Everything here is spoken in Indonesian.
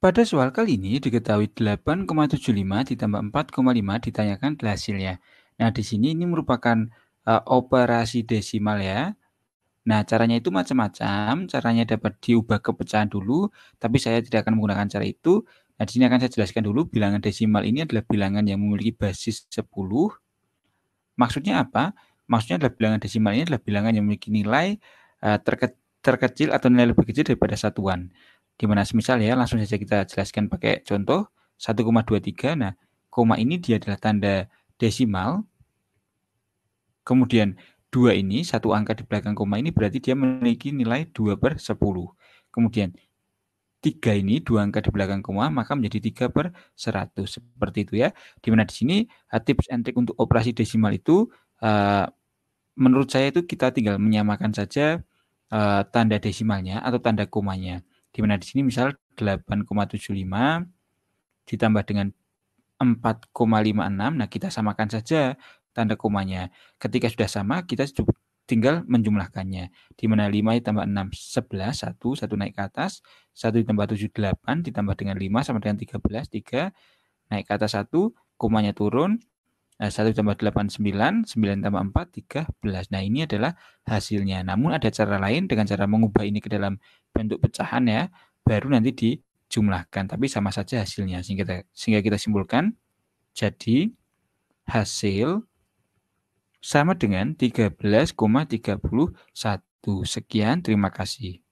Pada soal kali ini diketahui 8,75 ditambah 4,5 ditanyakan hasilnya. Nah, di sini ini merupakan uh, operasi desimal ya. Nah, caranya itu macam-macam. Caranya dapat diubah ke pecahan dulu, tapi saya tidak akan menggunakan cara itu. Nah, di sini akan saya jelaskan dulu bilangan desimal ini adalah bilangan yang memiliki basis 10. Maksudnya apa? Maksudnya adalah bilangan desimal ini adalah bilangan yang memiliki nilai uh, terke terkecil atau nilai lebih kecil daripada satuan di mana semisal ya langsung saja kita jelaskan pakai contoh 1,23. Nah, koma ini dia adalah tanda desimal. Kemudian dua ini, satu angka di belakang koma ini berarti dia memiliki nilai 2 per 10. Kemudian 3 ini dua angka di belakang koma maka menjadi 3 per 100 seperti itu ya dimana di sini uh, tips and trick untuk operasi desimal itu uh, menurut saya itu kita tinggal menyamakan saja uh, tanda desimalnya atau tanda komanya di mana di sini misal 8,75 ditambah dengan 4,56. Nah, kita samakan saja tanda komanya. Ketika sudah sama, kita tinggal menjumlahkannya. Di mana 5 ditambah 6, 11, 1, 1 naik ke atas, 1 ditambah 7, 8, ditambah dengan 5 sama dengan 13, 3, naik ke atas 1, komanya turun, 1 eh, ditambah 8, 9, 9 tambah 4, 13. Nah, ini adalah hasilnya. Namun ada cara lain dengan cara mengubah ini ke dalam bentuk pecahan ya, baru nanti dijumlahkan. Tapi sama saja hasilnya sehingga kita, sehingga kita simpulkan jadi hasil sama dengan 13,31 sekian. Terima kasih.